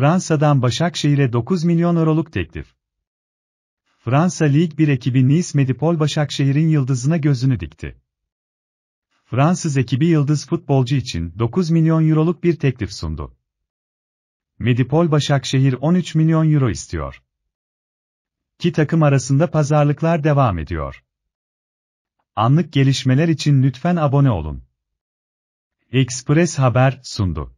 Fransa'dan Başakşehir'e 9 milyon euroluk teklif. Fransa Lig 1 ekibi Nice Medipol Başakşehir'in yıldızına gözünü dikti. Fransız ekibi yıldız futbolcu için 9 milyon euroluk bir teklif sundu. Medipol Başakşehir 13 milyon euro istiyor. İki takım arasında pazarlıklar devam ediyor. Anlık gelişmeler için lütfen abone olun. Express Haber sundu.